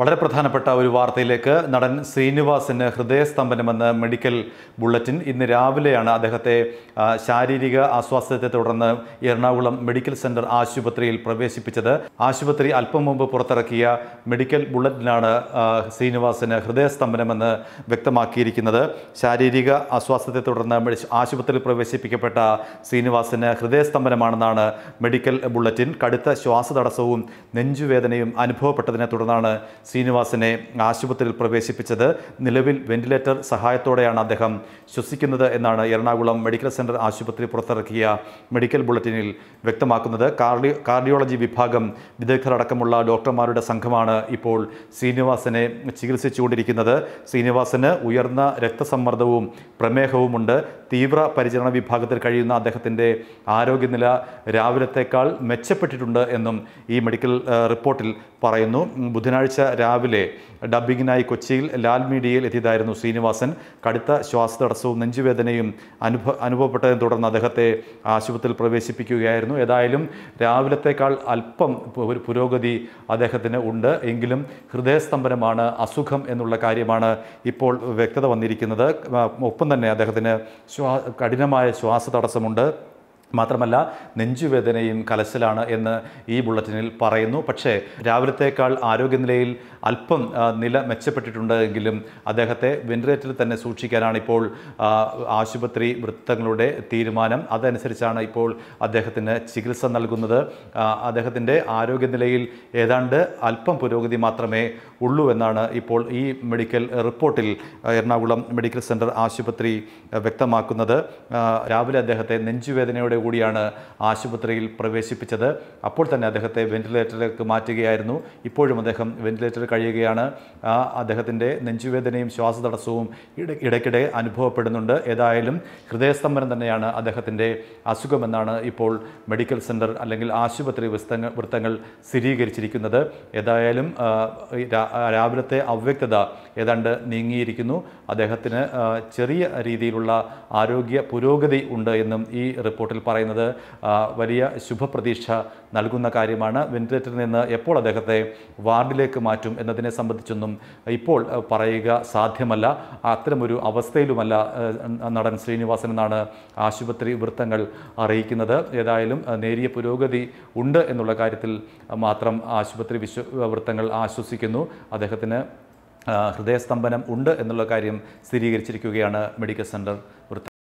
വളരെ പ്രധാനപ്പെട്ട ഒരു വാർത്തയിലേക്ക് നടൻ ശ്രീനിവാസിന് ഹൃദയസ്തംഭനമെന്ന് മെഡിക്കൽ ബുള്ളറ്റിൻ ഇന്ന് രാവിലെയാണ് അദ്ദേഹത്തെ ശാരീരിക അസ്വാസ്ഥ്യത്തെ തുടർന്ന് എറണാകുളം മെഡിക്കൽ സെന്റർ ആശുപത്രിയിൽ പ്രവേശിപ്പിച്ചത് ആശുപത്രി അല്പം മുമ്പ് പുറത്തിറക്കിയ മെഡിക്കൽ ബുള്ളറ്റിനാണ് ശ്രീനിവാസിന് ഹൃദയസ്തംഭനമെന്ന് വ്യക്തമാക്കിയിരിക്കുന്നത് ശാരീരിക അസ്വാസ്ഥ്യത്തെ തുടർന്ന് ആശുപത്രിയിൽ പ്രവേശിപ്പിക്കപ്പെട്ട ശ്രീനിവാസിന് ഹൃദയസ്തംഭനമാണെന്നാണ് മെഡിക്കൽ ബുള്ളറ്റിൻ കടുത്ത ശ്വാസതടസ്സവും നെഞ്ചുവേദനയും അനുഭവപ്പെട്ടതിനെ തുടർന്നാണ് ശ്രീനിവാസനെ ആശുപത്രിയിൽ പ്രവേശിപ്പിച്ചത് നിലവിൽ വെന്റിലേറ്റർ സഹായത്തോടെയാണ് അദ്ദേഹം ശ്വസിക്കുന്നത് എന്നാണ് എറണാകുളം മെഡിക്കൽ സെൻറ്റർ ആശുപത്രി പുറത്തിറക്കിയ മെഡിക്കൽ ബുള്ളറ്റിനിൽ വ്യക്തമാക്കുന്നത് കാർഡി കാർഡിയോളജി വിഭാഗം വിദഗ്ധരടക്കമുള്ള ഡോക്ടർമാരുടെ സംഘമാണ് ഇപ്പോൾ ശ്രീനിവാസനെ ചികിത്സിച്ചുകൊണ്ടിരിക്കുന്നത് ശ്രീനിവാസന് ഉയർന്ന രക്തസമ്മർദ്ദവും പ്രമേഹവുമുണ്ട് തീവ്ര പരിചരണ വിഭാഗത്തിൽ കഴിയുന്ന അദ്ദേഹത്തിൻ്റെ ആരോഗ്യനില രാവിലത്തേക്കാൾ മെച്ചപ്പെട്ടിട്ടുണ്ട് എന്നും ഈ മെഡിക്കൽ റിപ്പോർട്ടിൽ പറയുന്നു ബുധനാഴ്ച രാവിലെ ഡബ്ബിങ്ങിനായി കൊച്ചിയിൽ ലാൽ മീഡിയയിൽ എത്തിയതായിരുന്നു ശ്രീനിവാസൻ കടുത്ത തടസ്സവും നെഞ്ചുവേദനയും അനുഭവ അനുഭവപ്പെട്ടതിനെ തുടർന്ന് അദ്ദേഹത്തെ ആശുപത്രിയിൽ പ്രവേശിപ്പിക്കുകയായിരുന്നു ഏതായാലും രാവിലത്തേക്കാൾ അല്പം ഒരു പുരോഗതി അദ്ദേഹത്തിന് ഉണ്ട് എങ്കിലും ഹൃദയസ്തംഭനമാണ് അസുഖം എന്നുള്ള കാര്യമാണ് ഇപ്പോൾ വ്യക്തത വന്നിരിക്കുന്നത് ഒപ്പം തന്നെ അദ്ദേഹത്തിന് ശ്വാ കഠിനമായ ശ്വാസ തടസ്സമുണ്ട് മാത്രമല്ല നെഞ്ചുവേദനയും കലശലാണ് എന്ന് ഈ ബുള്ളറ്റിനിൽ പറയുന്നു പക്ഷേ രാവിലത്തേക്കാൾ ആരോഗ്യനിലയിൽ അല്പം നില മെച്ചപ്പെട്ടിട്ടുണ്ട് എങ്കിലും അദ്ദേഹത്തെ വെന്റിലേറ്ററിൽ തന്നെ സൂക്ഷിക്കാനാണ് ഇപ്പോൾ ആശുപത്രി വൃത്തങ്ങളുടെ തീരുമാനം അതനുസരിച്ചാണ് ഇപ്പോൾ അദ്ദേഹത്തിന് ചികിത്സ നൽകുന്നത് അദ്ദേഹത്തിൻ്റെ ആരോഗ്യനിലയിൽ ഏതാണ്ട് അല്പം പുരോഗതി മാത്രമേ ഉള്ളൂ എന്നാണ് ഇപ്പോൾ ഈ മെഡിക്കൽ റിപ്പോർട്ടിൽ എറണാകുളം മെഡിക്കൽ സെൻറ്റർ ആശുപത്രി വ്യക്തമാക്കുന്നത് രാവിലെ അദ്ദേഹത്തെ നെഞ്ചുവേദനയുടെ കൂടിയാണ് ആശുപത്രിയിൽ പ്രവേശിപ്പിച്ചത് അപ്പോൾ തന്നെ അദ്ദേഹത്തെ വെന്റിലേറ്ററിലേക്ക് മാറ്റുകയായിരുന്നു ഇപ്പോഴും അദ്ദേഹം വെന്റിലേറ്ററിൽ കഴിയുകയാണ് അദ്ദേഹത്തിൻ്റെ നെഞ്ചുവേദനയും ശ്വാസതടസ്സവും ഇടയ്ക്കിടെ അനുഭവപ്പെടുന്നുണ്ട് ഏതായാലും ഹൃദയസ്തംഭനം തന്നെയാണ് അദ്ദേഹത്തിൻ്റെ അസുഖമെന്നാണ് ഇപ്പോൾ മെഡിക്കൽ സെൻറ്റർ അല്ലെങ്കിൽ ആശുപത്രി വൃത്തങ്ങൾ വൃത്തങ്ങൾ സ്ഥിരീകരിച്ചിരിക്കുന്നത് ഏതായാലും രാവിലത്തെ അവ്യക്തത ഏതാണ്ട് നീങ്ങിയിരിക്കുന്നു അദ്ദേഹത്തിന് ചെറിയ രീതിയിലുള്ള ആരോഗ്യ പുരോഗതി ഉണ്ട് എന്നും ഈ റിപ്പോർട്ടിൽ പറയുന്നത് വലിയ ശുഭപ്രതീക്ഷ നൽകുന്ന കാര്യമാണ് വെന്റിലേറ്ററിൽ നിന്ന് എപ്പോൾ അദ്ദേഹത്തെ വാർഡിലേക്ക് മാറ്റും എന്നതിനെ സംബന്ധിച്ചൊന്നും ഇപ്പോൾ പറയുക സാധ്യമല്ല അത്തരമൊരു അവസ്ഥയിലുമല്ല നടൻ ശ്രീനിവാസൻ എന്നാണ് ആശുപത്രി വൃത്തങ്ങൾ അറിയിക്കുന്നത് ഏതായാലും നേരിയ പുരോഗതി ഉണ്ട് എന്നുള്ള കാര്യത്തിൽ മാത്രം ആശുപത്രി വിശ്വ വൃത്തങ്ങൾ ആശ്വസിക്കുന്നു അദ്ദേഹത്തിന് ഹൃദയസ്തംഭനം ഉണ്ട് എന്നുള്ള കാര്യം സ്ഥിരീകരിച്ചിരിക്കുകയാണ് മെഡിക്കൽ സെൻറ്റർ വൃത്തം